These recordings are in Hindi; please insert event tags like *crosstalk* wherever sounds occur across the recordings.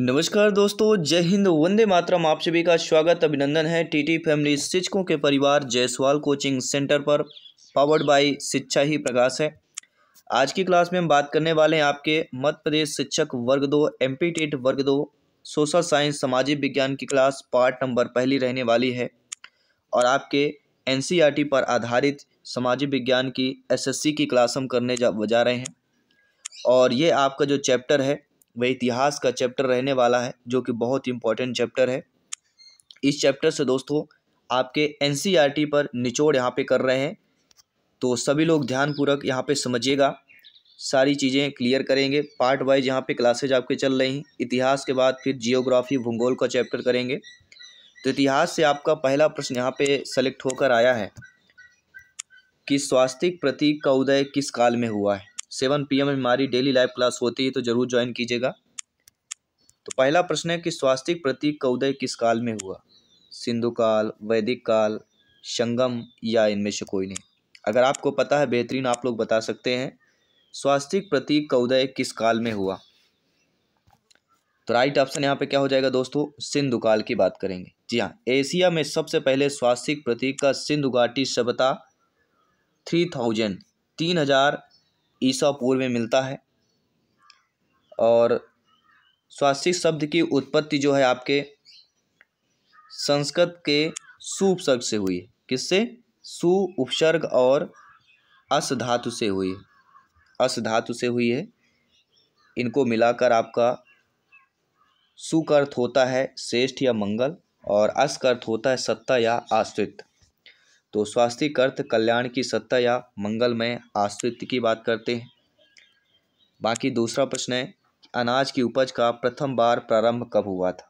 नमस्कार दोस्तों जय हिंद वंदे मातरम आप सभी का स्वागत अभिनंदन है टीटी फैमिली शिक्षकों के परिवार जयसवाल कोचिंग सेंटर पर पावर्ड बाय शिक्षा ही प्रकाश है आज की क्लास में हम बात करने वाले हैं आपके मध्य प्रदेश शिक्षक वर्ग दो एम e वर्ग दो सोशल साइंस सामाजिक विज्ञान की क्लास पार्ट नंबर पहली रहने वाली है और आपके एन e पर आधारित सामाजिक विज्ञान की एस की क्लास हम करने जा, जा रहे हैं और ये आपका जो चैप्टर है वह इतिहास का चैप्टर रहने वाला है जो कि बहुत इंपॉर्टेंट चैप्टर है इस चैप्टर से दोस्तों आपके एन e पर निचोड़ यहाँ पर कर रहे हैं तो सभी लोग ध्यानपूर्वक यहाँ पर समझिएगा सारी चीज़ें क्लियर करेंगे पार्ट वाइज यहाँ पे क्लासेज आपके चल रही हैं इतिहास के बाद फिर जियोग्राफी भूगोल का चैप्टर करेंगे तो इतिहास से आपका पहला प्रश्न यहाँ पे सेलेक्ट होकर आया है कि स्वास्तिक प्रतीक का उदय किस काल में हुआ है सेवन पी एम हमारी डेली लाइव क्लास होती है तो जरूर ज्वाइन कीजिएगा तो पहला प्रश्न है कि स्वास्तिक प्रतीक का उदय किस काल में हुआ सिंधु काल वैदिक काल संगम या इनमें से कोई नहीं अगर आपको पता है बेहतरीन आप लोग बता सकते हैं स्वास्तिक प्रतीक का उदय किस काल में हुआ तो राइट ऑप्शन यहाँ पे क्या हो जाएगा दोस्तों सिंधु काल की बात करेंगे जी हाँ एशिया में सबसे पहले स्वास्तिक प्रतीक का सिंधु घाटी सभ्यता थ्री थाउजेंड तीन हजार ईसा पूर्व में मिलता है और स्वास्तिक शब्द की उत्पत्ति जो है आपके संस्कृत के सु उपसर्ग से हुई है किससे सु उपसर्ग और अस धातु से हुई है अस धातु से हुई है इनको मिलाकर आपका सुकर्थ होता है श्रेष्ठ या मंगल और अस्कर्थ होता है सत्ता या आश्रित तो स्वास्तिक अर्थ कल्याण की सत्ता या मंगलमय आश्रित की बात करते हैं बाकी दूसरा प्रश्न है अनाज की उपज का प्रथम बार प्रारंभ कब हुआ था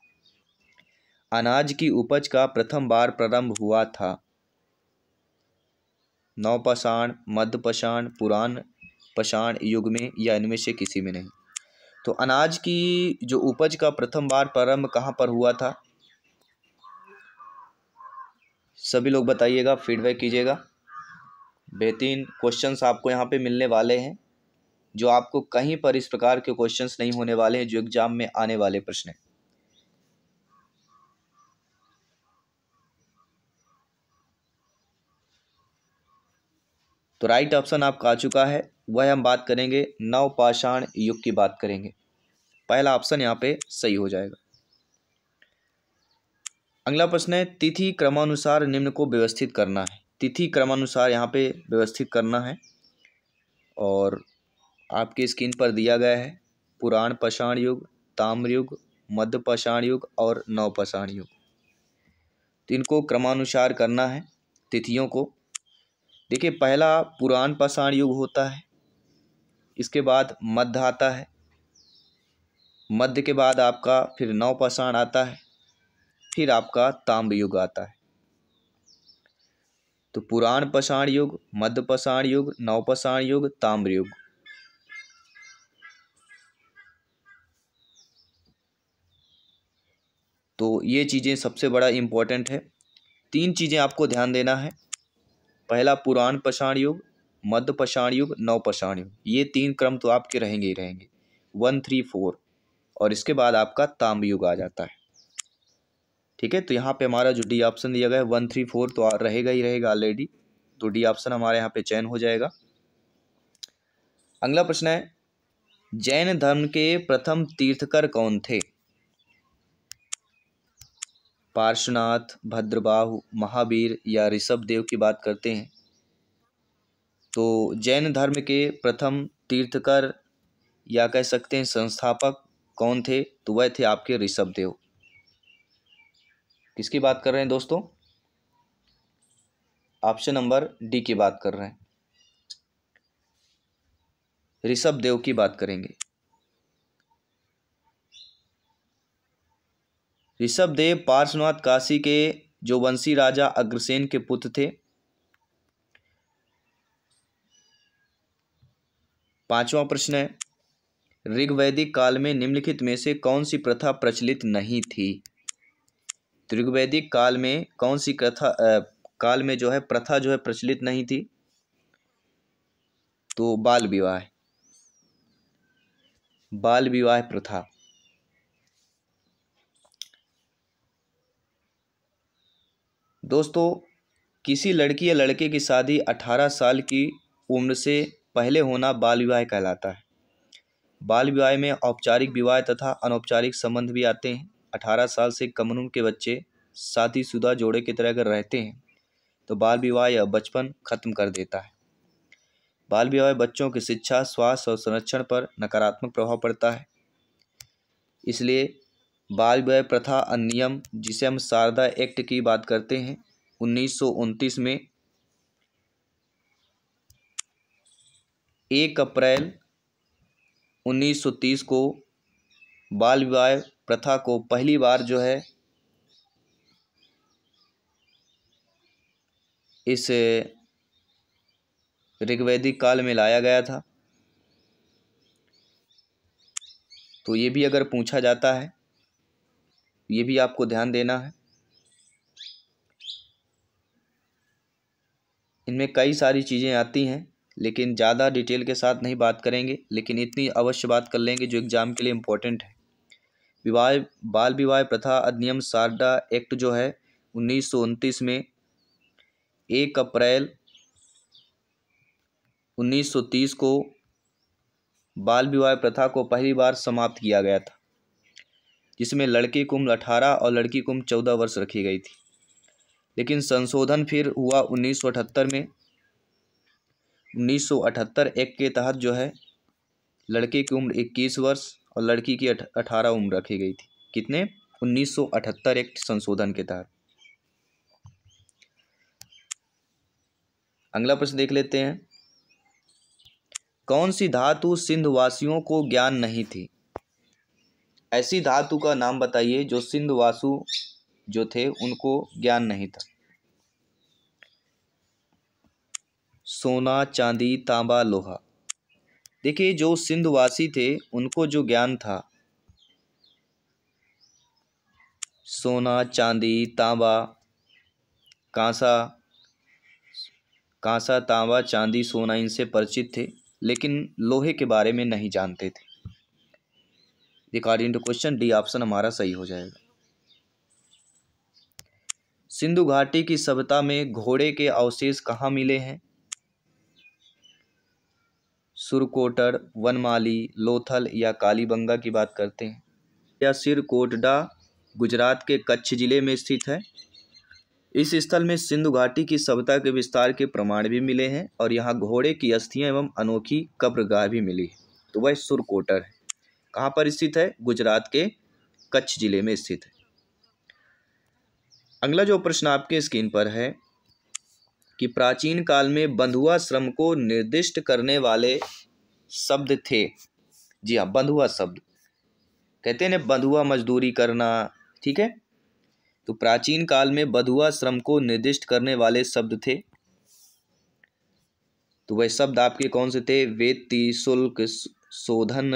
अनाज की उपज का प्रथम बार प्रारंभ हुआ था नवपाषाण मध्य पाषाण पुराण पाषाण युग में या इनमें से किसी में नहीं तो अनाज की जो उपज का प्रथम बार प्रारंभ कहाँ पर हुआ था सभी लोग बताइएगा फीडबैक कीजिएगा बेहतरीन क्वेश्चंस आपको यहाँ पे मिलने वाले हैं जो आपको कहीं पर इस प्रकार के क्वेश्चंस नहीं होने वाले हैं जो एग्ज़ाम में आने वाले प्रश्न हैं तो राइट ऑप्शन आपका आ चुका है वह हम बात करेंगे नवपाषाण युग की बात करेंगे पहला ऑप्शन यहाँ पे सही हो जाएगा अगला प्रश्न है तिथि क्रमानुसार निम्न को व्यवस्थित करना है तिथि क्रमानुसार यहाँ पे व्यवस्थित करना है और आपके स्क्रीन पर दिया गया है पुराण पाषाण युग ताम्रयुग मध्य पाषाण युग और नव युग तो इनको क्रमानुसार करना है तिथियों को देखिए पहला पुराण पाषाण युग होता है इसके बाद मध्य आता है मध्य के बाद आपका फिर नव आता है फिर आपका ताम्र युग आता है तो पुराण पषाण युग मध्य पषाण युग नवपषाण युग ताम्र युग तो ये चीज़ें सबसे बड़ा इंपॉर्टेंट है तीन चीज़ें आपको ध्यान देना है पहला पुराण पषाण युग मध्य पषाण युग नव युग ये तीन क्रम तो आपके रहेंगे ही रहेंगे वन थ्री फोर और इसके बाद आपका ताम्र युग आ जाता है ठीक है तो यहाँ पे हमारा जो डी ऑप्शन दिया गया है वन थ्री फोर तो रहेगा ही रहेगा ऑलरेडी तो डी ऑप्शन हमारे यहाँ पे चयन हो जाएगा अगला प्रश्न है जैन धर्म के प्रथम तीर्थकर कौन थे पार्श्वनाथ भद्रबाहु महावीर या ऋषभ देव की बात करते हैं तो जैन धर्म के प्रथम तीर्थकर या कह सकते हैं संस्थापक कौन थे तो वह थे आपके ऋषभ देव किसकी बात कर रहे हैं दोस्तों ऑप्शन नंबर डी की बात कर रहे हैं ऋषभ देव की बात करेंगे ऋषभ देव पार्श्वनाथ काशी के जो वंशी राजा अग्रसेन के पुत्र थे पांचवा प्रश्न है ऋग्वैदिक काल में निम्नलिखित में से कौन सी प्रथा प्रचलित नहीं थी तो ऋग्वैदिक काल में कौन सी कथा काल में जो है प्रथा जो है प्रचलित नहीं थी तो बाल विवाह बाल विवाह प्रथा दोस्तों किसी लड़की या लड़के की शादी 18 साल की उम्र से पहले होना बाल विवाह कहलाता है बाल विवाह में औपचारिक विवाह तथा अनौपचारिक संबंध भी आते हैं अठारह साल से कम उम्र के बच्चे शादीशुदा जोड़े की तरह अगर रहते हैं तो बाल विवाह या बचपन खत्म कर देता है बाल विवाह बच्चों की शिक्षा स्वास्थ्य और संरक्षण पर नकारात्मक प्रभाव पड़ता है इसलिए बाल विवाह प्रथा अधिनियम जिसे हम शारदा एक्ट की बात करते हैं उन्नीस में एक अप्रैल 1930 को बाल विवाह प्रथा को पहली बार जो है इस ऋग्वेदिक काल में लाया गया था तो ये भी अगर पूछा जाता है ये भी आपको ध्यान देना है इनमें कई सारी चीज़ें आती हैं लेकिन ज़्यादा डिटेल के साथ नहीं बात करेंगे लेकिन इतनी अवश्य बात कर लेंगे जो एग्ज़ाम के लिए इम्पोर्टेंट है विवाह बाल विवाह प्रथा अधिनियम सारडा एक्ट जो है उन्नीस सौ उनतीस में एक अप्रैल उन्नीस सौ तीस को बाल विवाह प्रथा को पहली बार समाप्त किया गया था जिसमें लड़के को उम्र अठारह और लड़की को उम्र चौदह वर्ष रखी गई थी लेकिन संशोधन फिर हुआ उन्नीस सौ अठहत्तर में उन्नीस सौ अठहत्तर एक्ट के तहत जो है लड़के की उम्र इक्कीस वर्ष और लड़की की अठारह उम्र रखी गई थी कितने 1978 एक्ट संशोधन के तहत अगला प्रश्न देख लेते हैं कौन सी धातु सिंधवासियों को ज्ञान नहीं थी ऐसी धातु का नाम बताइए जो सिंधवासु जो थे उनको ज्ञान नहीं था सोना चांदी तांबा लोहा देखिए जो सिंधवासी थे उनको जो ज्ञान था सोना चांदी तांबा कांसा कांसा तांबा चांदी सोना इनसे परिचित थे लेकिन लोहे के बारे में नहीं जानते थे according to question D option हमारा सही हो जाएगा सिंधु घाटी की सभ्यता में घोड़े के अवशेष कहाँ मिले हैं सुरकोटर वनमाली लोथल या कालीबंगा की बात करते हैं या सिरकोटडा गुजरात के कच्छ जिले में स्थित है इस स्थल में सिंधु घाटी की सभ्यता के विस्तार के प्रमाण भी मिले हैं और यहाँ घोड़े की अस्थियाँ एवं अनोखी कब्रगाह भी मिली तो वह सुरकोटर है कहाँ पर स्थित है गुजरात के कच्छ जिले में स्थित है अगला जो प्रश्न आपके स्क्रीन पर है कि प्राचीन काल में बंधुआ श्रम को निर्दिष्ट करने वाले शब्द थे जी हाँ बंधुआ शब्द कहते हैं ना बंधुआ मजदूरी करना ठीक है तो प्राचीन काल में बंधुआ श्रम को निर्दिष्ट करने वाले शब्द थे तो वह शब्द आपके कौन से थे वेत्ती शुल्क शोधन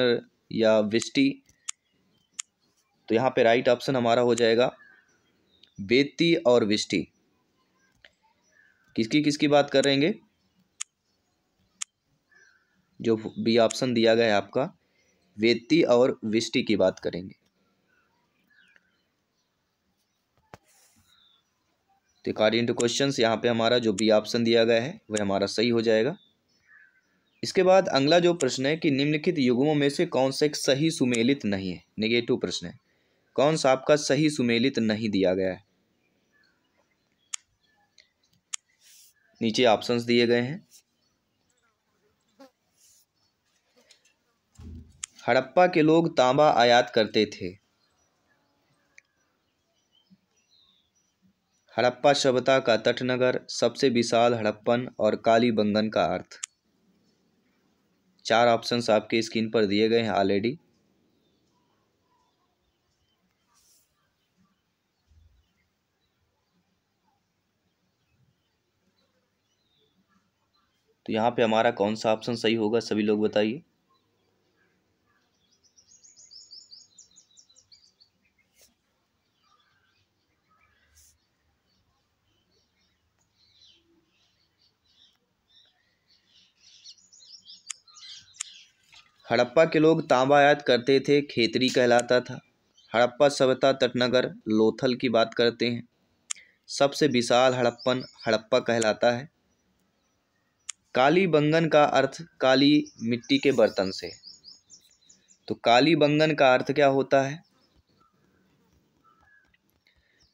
या विष्टि तो यहाँ पे राइट ऑप्शन हमारा हो जाएगा वेत्ती और विष्टि किसकी किसकी बात करेंगे जो बी ऑप्शन दिया गया है आपका वेती और विष्टि की बात करेंगे तो अकॉर्डिंग टू क्वेश्चन यहाँ पे हमारा जो बी ऑप्शन दिया गया है वह हमारा सही हो जाएगा इसके बाद अगला जो प्रश्न है कि निम्नलिखित युग्मों में से कौन सा एक सही सुमेलित नहीं है निगेटिव प्रश्न है कौन सा आपका सही सुमेलित नहीं दिया गया है नीचे ऑप्शंस दिए गए हैं हड़प्पा के लोग तांबा आयात करते थे हड़प्पा सभ्यता का तटनगर सबसे विशाल हड़प्पन और काली बंगन का अर्थ चार ऑप्शंस आपके स्क्रीन पर दिए गए हैं ऑलरेडी तो यहाँ पे हमारा कौन सा ऑप्शन सही होगा सभी लोग बताइए हड़प्पा के लोग तांबा आयात करते थे खेतरी कहलाता था हड़प्पा सभ्यता तटनगर लोथल की बात करते हैं सबसे विशाल हड़प्पन हड़प्पा कहलाता है काली बंगन का अर्थ काली मिट्टी के बर्तन से तो काली बंगन का अर्थ क्या होता है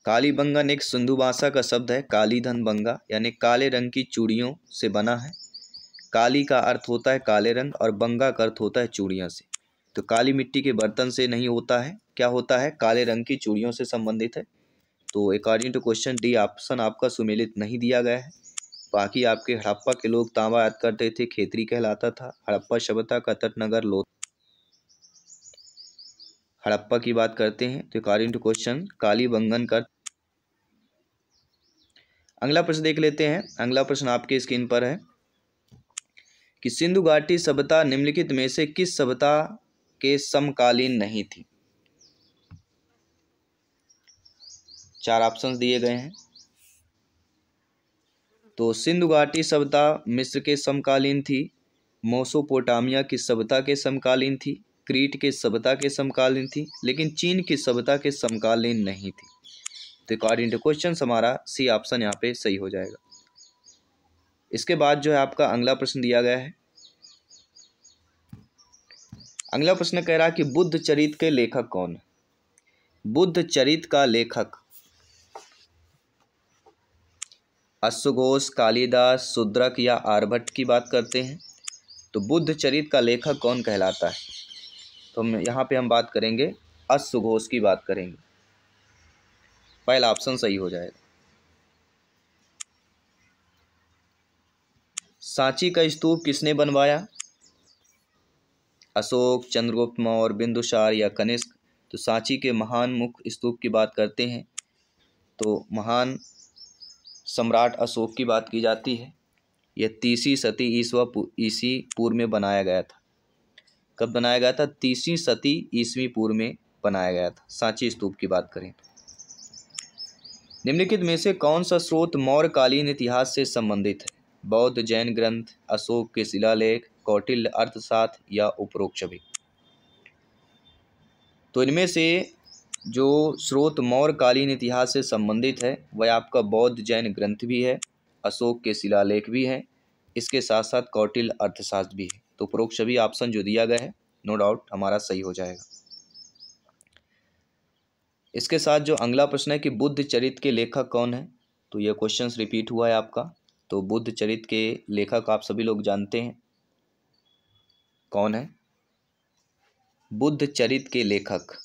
काली बंगन एक सिंधु भाषा का शब्द है काली धन बंगा यानी काले रंग की चूड़ियों से बना है काली का अर्थ होता है काले रंग और बंगा का अर्थ होता है चूड़ियों से तो काली मिट्टी के बर्तन से नहीं होता है क्या होता है काले रंग की चूड़ियों से संबंधित है तो according to question D option आपका सुमेलित नहीं दिया गया है बाकी आपके हड़प्पा के लोग तांबा याद करते थे खेतरी कहलाता था हड़प्पा सभ्यता का नगर लो हड़प्पा की बात करते हैं तो अकॉर्डिंग टू क्वेश्चन काली बंगन का अगला प्रश्न देख लेते हैं अगला प्रश्न आपके स्क्रीन पर है कि सिंधु घाटी सभ्यता निम्नलिखित में से किस सभ्यता के समकालीन नहीं थी चार ऑप्शंस दिए गए हैं तो सिंधु घाटी सभ्यता मिस्र के समकालीन थी मोसोपोटामिया की सभ्यता के समकालीन थी क्रीट के सभ्यता के समकालीन थी लेकिन चीन की सभ्यता के समकालीन नहीं थी तो अकॉर्डिंग टू क्वेश्चन हमारा सी ऑप्शन यहाँ पे सही हो जाएगा इसके बाद जो है आपका अगला प्रश्न दिया गया है अगला प्रश्न कह रहा है कि बुद्ध चरित के लेखक कौन बुद्ध चरित का लेखक अश्वघोष कालिदास सुद्रक या आर्भट की बात करते हैं तो बुद्ध चरित का लेखक कौन कहलाता है तो हम यहाँ पर हम बात करेंगे अश्वघोष की बात करेंगे पहला ऑप्शन सही हो जाएगा सांची का स्तूप किसने बनवाया अशोक चंद्रगुप्त मौर्य बिंदुसार या कनिष्क तो सांची के महान मुख्य स्तूप की बात करते हैं तो महान सम्राट अशोक की बात की जाती है यह तीसरी सती ईसवा ईसी पूर्व में बनाया गया था कब बनाया गया था तीसरी सती ईस्वी पूर्व में बनाया गया था सांची स्तूप की बात करें तो। निम्नलिखित में से कौन सा स्रोत मौर्यकालीन इतिहास से संबंधित है बौद्ध जैन ग्रंथ अशोक के शिलालेख कौटिल्य अर्थशास्त्र या उपरोक्ष भी तो इनमें से जो स्रोत मौर्यकालीन इतिहास से संबंधित है वह आपका बौद्ध जैन ग्रंथ भी है अशोक के शिलालेख भी हैं इसके साथ साथ कौटिल अर्थशास्त्र भी है तो परोक्ष भी ऑप्शन जो दिया गया है नो डाउट हमारा सही हो जाएगा इसके साथ जो अगला प्रश्न है कि बुद्ध चरित के लेखक कौन है तो यह क्वेश्चन रिपीट हुआ है आपका तो बुद्ध चरित के लेखक आप सभी लोग जानते हैं कौन है बुद्ध चरित के लेखक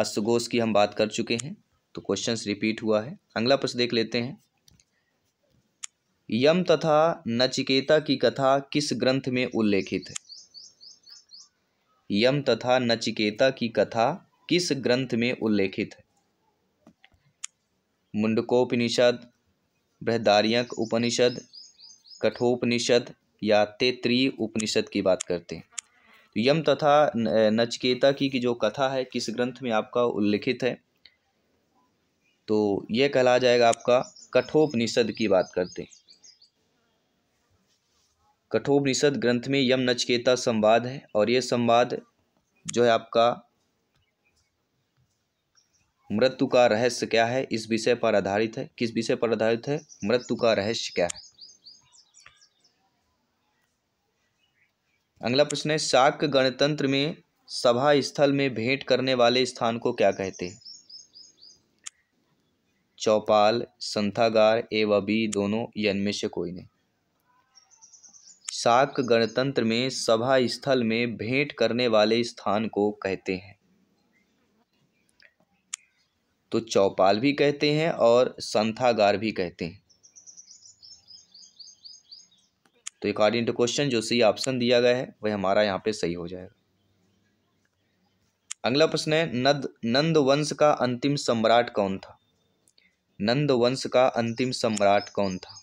अश्वघोष की हम बात कर चुके हैं तो क्वेश्चन रिपीट हुआ है अगला प्रश्न देख लेते हैं यम तथा नचिकेता की कथा किस ग्रंथ में उल्लेखित है यम तथा नचिकेता की कथा किस ग्रंथ में उल्लेखित है मुंडकोपनिषद बृहदार्यक उपनिषद कठोपनिषद या तेतरीय उपनिषद की बात करते हैं तो यम तथा नचकेता की, जो कथा है किस ग्रंथ में आपका उल्लिखित है तो यह कहला जाएगा आपका कठोपनिषद की बात करते हैं कठोपनिषद ग्रंथ में यम नचकेता संवाद है और यह संवाद जो है आपका मृत्यु का रहस्य क्या है इस विषय पर आधारित है किस विषय पर आधारित है मृत्यु का रहस्य क्या है अगला प्रश्न है शाक गणतंत्र में सभा स्थल में भेंट करने वाले स्थान को क्या कहते हैं चौपाल संथागार एवं बी दोनों इनमें से कोई नहीं शाक गणतंत्र में सभा स्थल में भेंट करने वाले स्थान को कहते हैं तो चौपाल भी कहते हैं और संथागार भी कहते हैं तो अकॉर्डिंग टू क्वेश्चन जो सही ऑप्शन दिया गया है वह हमारा यहाँ पे सही हो जाएगा अगला प्रश्न है नंद नंद वंश का अंतिम सम्राट कौन था नंद वंश का अंतिम सम्राट कौन था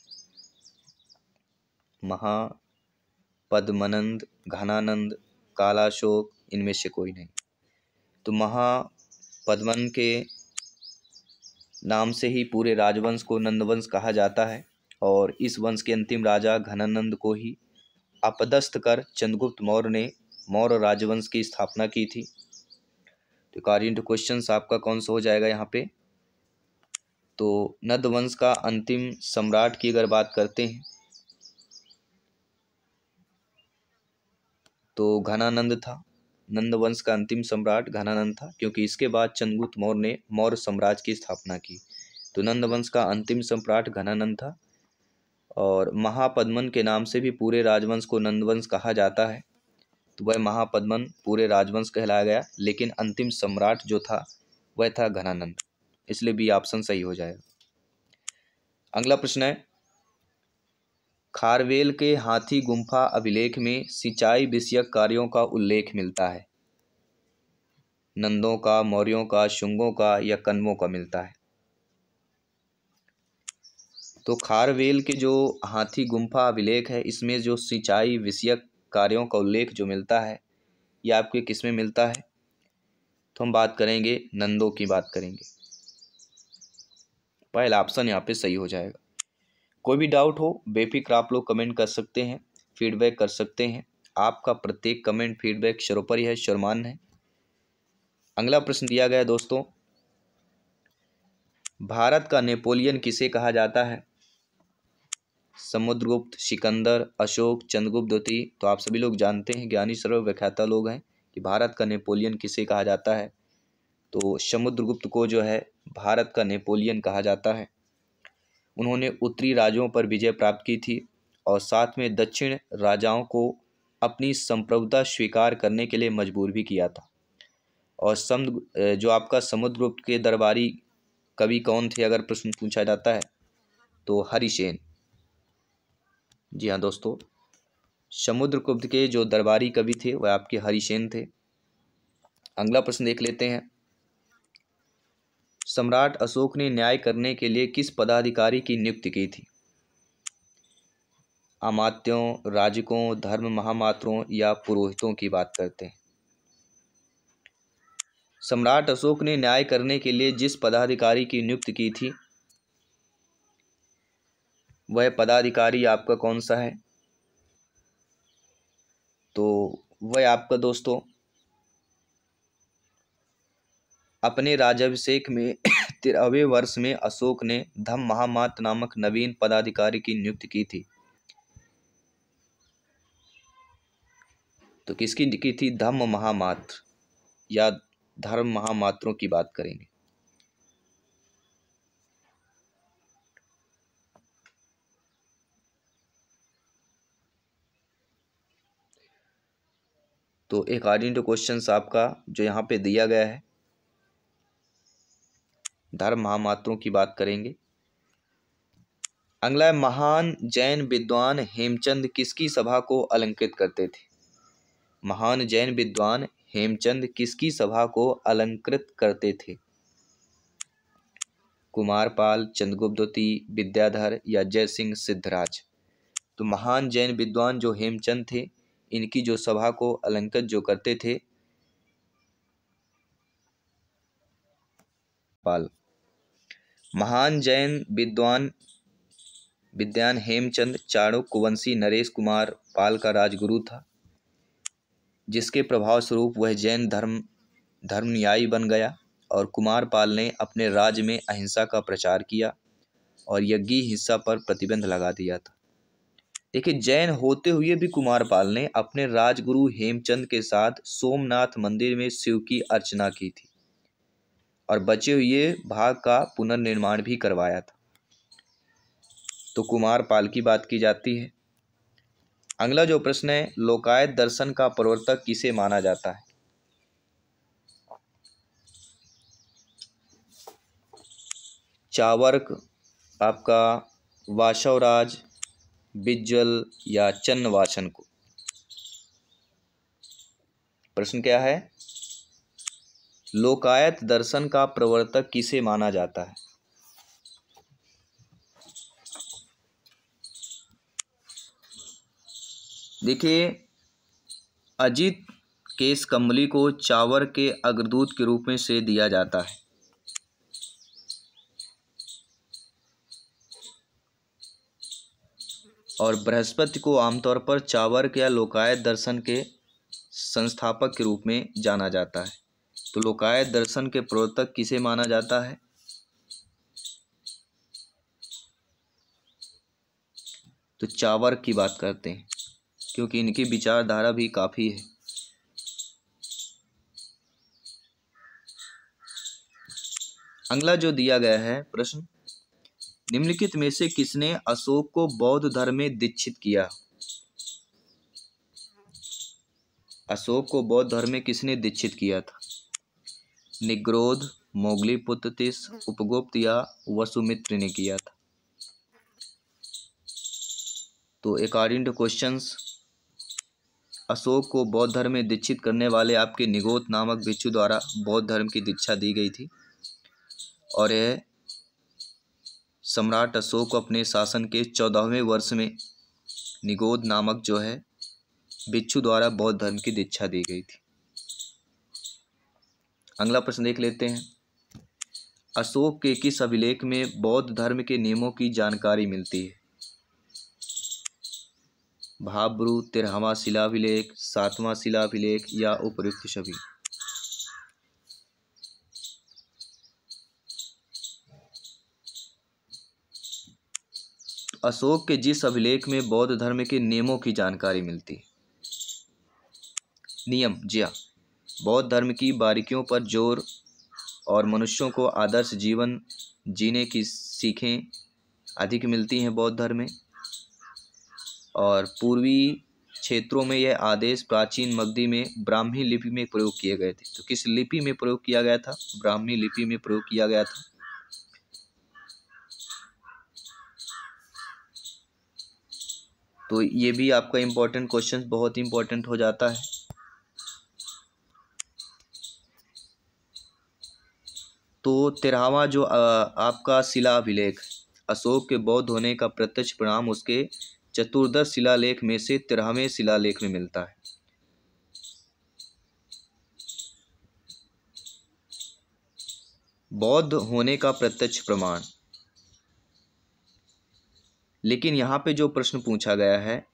महा पद्मनंद घनानंद कालाशोक इनमें से कोई नहीं तो महा पद्मन के नाम से ही पूरे राजवंश को नंदवंश कहा जाता है और इस वंश के अंतिम राजा घनानंद को ही अपदस्थ कर चंद्रगुप्त मौर्य ने मौर्य राजवंश की स्थापना की थी तो कार्य क्वेश्चन आपका कौन सा हो जाएगा यहाँ पे तो नंद वंश का अंतिम सम्राट की अगर बात करते हैं तो घनानंद था नंद वंश का अंतिम सम्राट घनानंद था क्योंकि इसके बाद चंद्रगुप्त मौर्य ने मौर्य साम्राज्य की स्थापना की तो नंद वंश का अंतिम सम्राट घनानंद था और महापद्मन के नाम से भी पूरे राजवंश को नंदवंश कहा जाता है तो वह महापद्मन पूरे राजवंश कहलाया गया लेकिन अंतिम सम्राट जो था वह था घनानंद इसलिए भी ऑप्शन सही हो जाएगा अगला प्रश्न है खारवेल के हाथी गुम्फा अभिलेख में सिंचाई विषयक कार्यों का उल्लेख मिलता है नंदों का मौर्यों का शुंगों का या कन्वों का मिलता है तो खारवेल के जो हाथी गुम्फा अभिलेख है इसमें जो सिंचाई विषयक कार्यों का उल्लेख जो मिलता है ये आपके किस में मिलता है तो हम बात करेंगे नंदों की बात करेंगे पहला ऑप्शन यहाँ पे सही हो जाएगा कोई भी डाउट हो बेफिक्र आप लोग कमेंट कर सकते हैं फीडबैक कर सकते हैं आपका प्रत्येक कमेंट फीडबैक सरोपरि है शर्मान है अगला प्रश्न दिया गया दोस्तों भारत का नेपोलियन किसे कहा जाता है समुद्रगुप्त सिकंदर अशोक चंद्रगुप्त द्वितीय तो आप सभी लोग जानते हैं ज्ञानी सर्व लोग हैं कि भारत का नेपोलियन किसे कहा जाता है तो समुद्रगुप्त को जो है भारत का नेपोलियन कहा जाता है उन्होंने उत्तरी राज्यों पर विजय प्राप्त की थी और साथ में दक्षिण राजाओं को अपनी संप्रभुता स्वीकार करने के लिए मजबूर भी किया था और सम जो आपका समुद्रगुप्त के दरबारी कवि कौन थे अगर प्रश्न पूछा जाता है तो हरिसेन जी हाँ दोस्तों समुद्रगुप्त के जो दरबारी कवि थे वह आपके हरिशेन थे अगला प्रश्न देख लेते हैं सम्राट अशोक ने न्याय करने के लिए किस पदाधिकारी की नियुक्ति की थी अमात्यों राजकों धर्म महामात्रों या पुरोहितों की बात करते हैं सम्राट अशोक ने न्याय करने के लिए जिस पदाधिकारी की नियुक्ति की थी वह पदाधिकारी आपका कौन सा है तो वह आपका दोस्तों अपने राजाभिषेक में *coughs* तिरवे वर्ष में अशोक ने धम महामात नामक नवीन पदाधिकारी की नियुक्ति की थी तो किसकी की थी धम्म महामात्र या धर्म महामात्रों की बात करेंगे तो अकॉर्डिंग टू क्वेश्चन आपका जो यहाँ पे दिया गया है धर्म महामात्रों की बात करेंगे अगला महान जैन विद्वान हेमचंद किसकी सभा को अलंकृत करते थे महान जैन विद्वान हेमचंद किसकी सभा को अलंकृत करते थे कुमारपाल चंद्रगुप्तोती विद्याधर या जयसिंह सिद्धराज तो महान जैन विद्वान जो हेमचंद थे इनकी जो सभा को अलंकृत जो करते थे पाल महान जैन विद्वान विद्यान हेमचंद कुवंशी नरेश कुमार पाल का राजगुरु था जिसके प्रभाव स्वरूप वह जैन धर्म धर्मन्यायी बन गया और कुमार पाल ने अपने राज्य में अहिंसा का प्रचार किया और यज्ञी हिंसा पर प्रतिबंध लगा दिया था देखिए जैन होते हुए भी कुमारपाल ने अपने राजगुरु हेमचंद के साथ सोमनाथ मंदिर में शिव की अर्चना की थी और बचे हुए भाग का पुनर्निर्माण भी करवाया था तो कुमारपाल की बात की जाती है अगला जो प्रश्न है लोकायत दर्शन का प्रवर्तक किसे माना जाता है चावर्क आपका वाशवराज बिज्जल या चन्न वाचन को प्रश्न क्या है लोकायत दर्शन का प्रवर्तक किसे माना जाता है देखिए अजीत केस कमली को चावर के अग्रदूत के रूप में से दिया जाता है और बृहस्पति को आमतौर पर चावर्क या लोकायत दर्शन के संस्थापक के रूप में जाना जाता है तो लोकायत दर्शन के प्रवर्तक किसे माना जाता है तो चावर्क की बात करते हैं क्योंकि इनकी विचारधारा भी काफ़ी है अगला जो दिया गया है प्रश्न निम्नलिखित में से किसने अशोक को बौद्ध धर्म में दीक्षित किया अशोक को बौद्ध धर्म में किसने दीक्षित किया था निग्रोध मोगली पुत्रतिस उपगुप्त या वसुमित्र ने किया था तो अकॉर्डिंग टू क्वेश्चंस अशोक को बौद्ध धर्म में दीक्षित करने वाले आपके निगोत नामक भिक्षु द्वारा बौद्ध धर्म की दीक्षा दी गई थी और यह सम्राट अशोक अपने शासन के चौदहवें वर्ष में निगोद नामक जो है बिच्छू द्वारा बौद्ध धर्म की दीक्षा दी गई थी अगला प्रश्न देख लेते हैं अशोक के किस अभिलेख में बौद्ध धर्म के नियमों की जानकारी मिलती है भाब्रू तेरहवा शिलाभिलेख सातवां शिलाभिलेख या उपयुक्त सभी अशोक के जिस अभिलेख में बौद्ध धर्म के नियमों की जानकारी मिलती नियम जिया हाँ, बौद्ध धर्म की बारीकियों पर जोर और मनुष्यों को आदर्श जीवन जीने की सीखें अधिक मिलती हैं बौद्ध धर्म में और पूर्वी क्षेत्रों में यह आदेश प्राचीन मगधी में ब्राह्मी लिपि में प्रयोग किए गए थे तो किस लिपि में प्रयोग किया गया था ब्राह्मी लिपि में प्रयोग किया गया था तो ये भी आपका इम्पोर्टेंट क्वेश्चन बहुत इम्पोर्टेंट हो जाता है तो तेरहवा जो आपका शिला अभिलेख अशोक के बौद्ध होने का प्रत्यक्ष परिणाम उसके चतुर्दश शिलालेख में से तेरहवें शिलालेख में मिलता है बौद्ध होने का प्रत्यक्ष प्रमाण लेकिन यहाँ पे जो प्रश्न पूछा गया है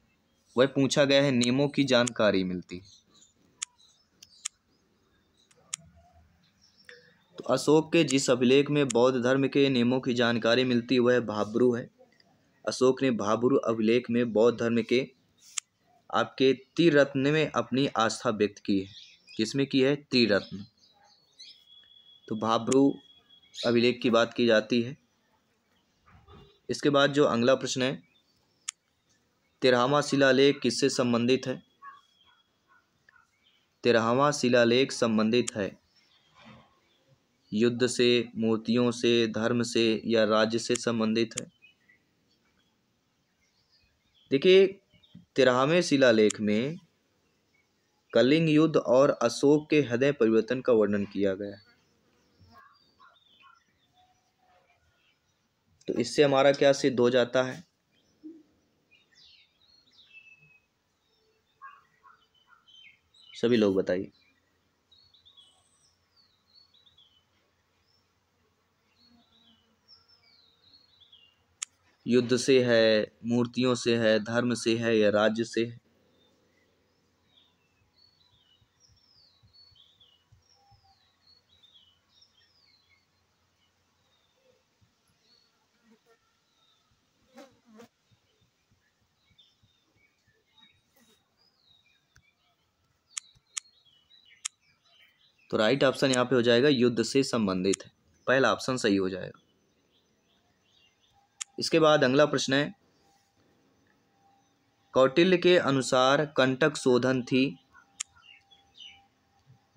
वह पूछा गया है नियमों की जानकारी मिलती तो अशोक के जिस अभिलेख में बौद्ध धर्म के नियमों की जानकारी मिलती वह भाबरू है अशोक ने भाबरू अभिलेख में बौद्ध धर्म के आपके त्रिरत्न में अपनी आस्था व्यक्त की है जिसमें की है त्रिरत्न तो भाबरू अभिलेख की बात की जाती है इसके बाद जो अगला प्रश्न है तेरहवा शिलालेख किससे संबंधित है तेरहवा शिलालेख संबंधित है युद्ध से मूर्तियों से धर्म से या राज्य से संबंधित है देखिए शिला शिलालेख में कलिंग युद्ध और अशोक के हृदय परिवर्तन का वर्णन किया गया है तो इससे हमारा क्या सिद्ध हो जाता है सभी लोग बताइए युद्ध से है मूर्तियों से है धर्म से है या राज्य से है तो राइट ऑप्शन यहाँ पे हो जाएगा युद्ध से संबंधित है पहला ऑप्शन सही हो जाएगा इसके बाद अगला प्रश्न है कौटिल्य के अनुसार कंटक शोधन थी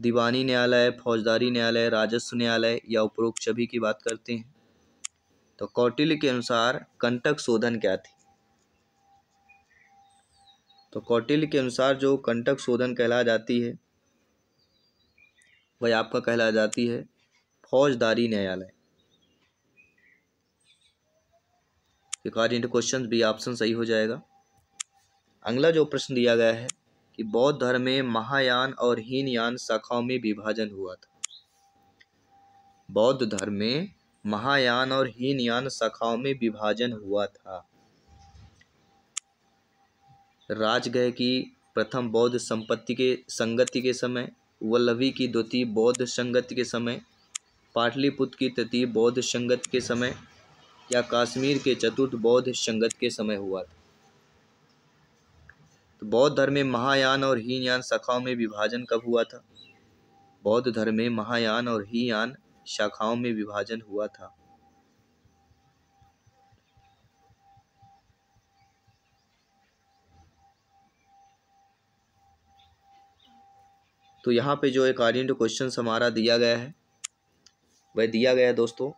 दीवानी न्यायालय फौजदारी न्यायालय राजस्व न्यायालय या उपरोक्त सभी की बात करते हैं तो कौटिल्य के अनुसार कंटक शोधन क्या थी तो कौटिल्य के अनुसार जो कंटक शोधन कहला जाती है वह आपका कहला जाती है फौजदारी न्यायालय according to question B option सही हो जाएगा अगला जो प्रश्न दिया गया है कि बौद्ध धर्म में महायान और हीनयान शाखाओं में विभाजन हुआ था बौद्ध धर्म में महायान और हीनयान शाखाओं में विभाजन हुआ था राजगह की प्रथम बौद्ध संपत्ति के संगति के समय वल्लवी की द्वितीय बौद्ध संगत के समय पाटलिपुत्र की तृतीय बौद्ध संगत के समय या कश्मीर के चतुर्थ बौद्ध संगत के समय हुआ था तो बौद्ध धर्म में महायान और हीनयान शाखाओं में विभाजन कब हुआ था बौद्ध धर्म में महायान और हीयान शाखाओं में विभाजन हुआ था तो यहाँ पे जो एक आर्यन क्वेश्चन हमारा दिया गया है वह दिया गया है दोस्तों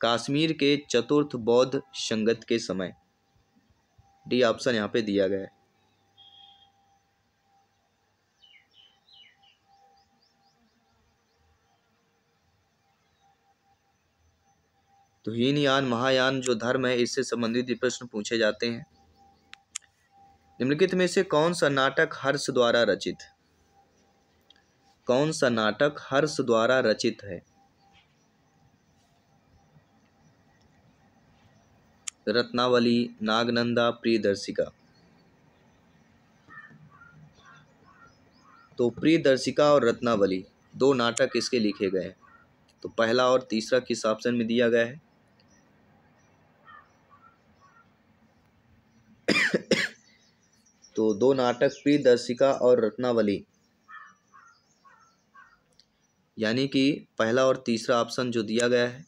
काश्मीर के चतुर्थ बौद्ध संगत के समय डी ऑप्शन यहाँ पे दिया गया है तो हीन यान महायान जो धर्म है इससे संबंधित प्रश्न पूछे जाते हैं निम्नलिखित में से कौन सा नाटक हर्ष द्वारा रचित कौन सा नाटक हर्ष द्वारा रचित है रत्नावली नागनंदा प्रियदर्शिका तो प्रियदर्शिका और रत्नावली दो नाटक इसके लिखे गए हैं तो पहला और तीसरा किस ऑप्शन में दिया गया है *coughs* तो दो नाटक प्रियदर्शिका और रत्नावली यानी कि पहला और तीसरा ऑप्शन जो दिया गया है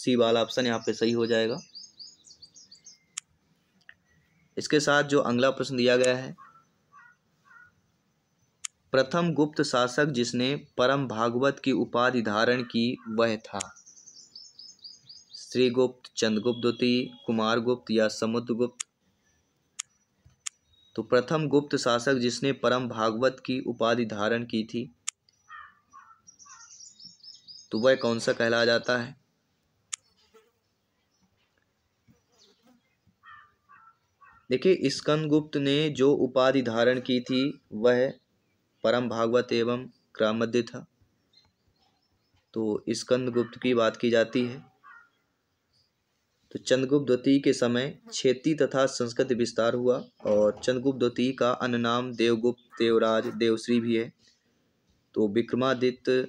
सी वाला ऑप्शन यहाँ पे सही हो जाएगा इसके साथ जो अगला प्रश्न दिया गया है प्रथम गुप्त शासक जिसने परम भागवत की उपाधि धारण की वह था श्रीगुप्त चंद्रगुप्त द्वितीय कुमार गुप्त या समुद्रगुप्त तो प्रथम गुप्त शासक जिसने परम भागवत की उपाधि धारण की थी तो वह कौन सा कहला जाता है देखिए स्कंदगुप्त ने जो उपाधि धारण की थी वह परम भागवत एवं क्रामद्य था तो स्कंदगुप्त की बात की जाती है तो चंद्रगुप्त द्वितीय के समय क्षेत्रीय तथा संस्कृत विस्तार हुआ और चंद्रगुप्त द्वितीय का अन्य नाम देवगुप्त देवराज देवश्री भी है तो विक्रमादित्य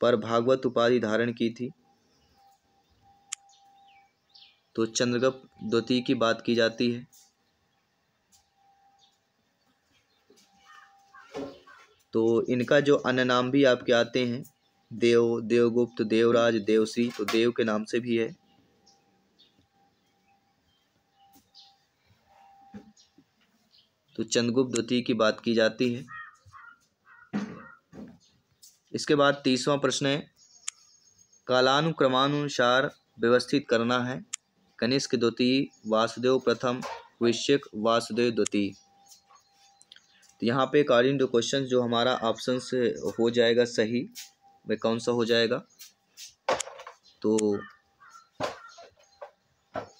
पर भागवत उपाधि धारण की थी तो चंद्रगुप्त द्वितीय की बात की जाती है तो इनका जो अन्य नाम भी आपके आते हैं देव देवगुप्त देवराज देवश्री तो देव के नाम से भी है तो चंद्रगुप्त द्वितीय की बात की जाती है इसके बाद तीसवा प्रश्न है कालानुक्रमानुसार व्यवस्थित करना है कनिष्क द्वितीय वासुदेव प्रथम वैश्यक वासुदेव द्वितीय तो यहाँ पे अकॉर्डिंग टू क्वेश्चन जो हमारा ऑप्शन से हो जाएगा सही वह कौन सा हो जाएगा तो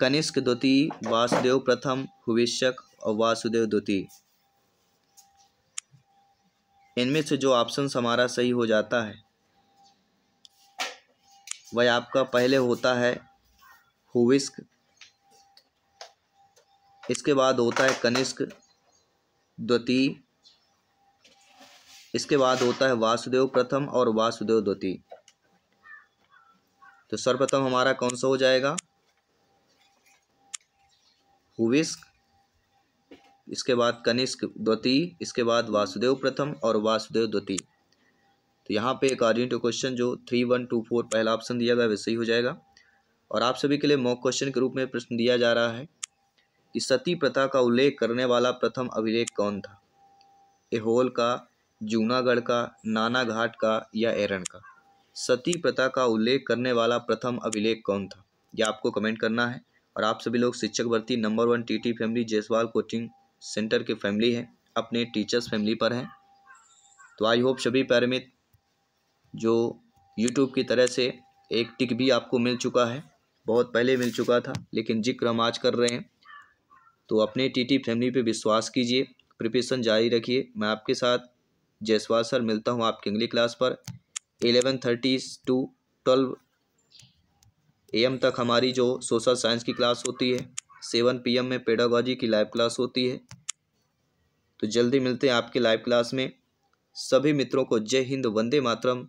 कनिष्क द्वितीय वासुदेव प्रथम हुविष्यक और वासुदेव द्वितीय इनमें से जो ऑप्शन हमारा सही हो जाता है वह आपका पहले होता है हुविस्क इसके बाद होता है कनिष्क द्वितीय इसके बाद होता है वासुदेव प्रथम और वासुदेव द्वितीय तो सर्वप्रथम हमारा कौन सा हो जाएगा हुविस्क इसके बाद कनिष्क द्वितीय इसके बाद वासुदेव प्रथम और वासुदेव द्वितीय तो यहाँ पे अकॉर्डिंग टू क्वेश्चन जो थ्री वन टू फोर पहला ऑप्शन दिया गया वैसे ही हो जाएगा और आप सभी के लिए मॉक क्वेश्चन के रूप में प्रश्न दिया जा रहा है कि सती प्रथा का उल्लेख करने वाला प्रथम अभिलेख कौन था एहोल का जूनागढ़ का नाना घाट का या एरन का सती प्रथा का उल्लेख करने वाला प्रथम अभिलेख कौन था यह आपको कमेंट करना है और आप सभी लोग शिक्षक भर्ती number one TT family Jaiswal coaching centre की फैमिली है अपने टीचर्स फैमिली पर हैं तो आई होप सभी पैरमित जो यूट्यूब की तरह से एक टिक भी आपको मिल चुका है बहुत पहले मिल चुका था लेकिन जिक्र हम आज कर रहे हैं तो अपने टीटी फैमिली पे विश्वास कीजिए प्रिपरेशन जारी रखिए मैं आपके साथ जयसवाल सर मिलता हूँ आपकी अगली क्लास पर eleven thirty to twelve M तक हमारी जो सोशल साइंस की क्लास होती है सेवन पी में पेडागॉजी की लाइव क्लास होती है तो जल्दी मिलते हैं आपके लाइव क्लास में सभी मित्रों को जय हिंद वंदे मातरम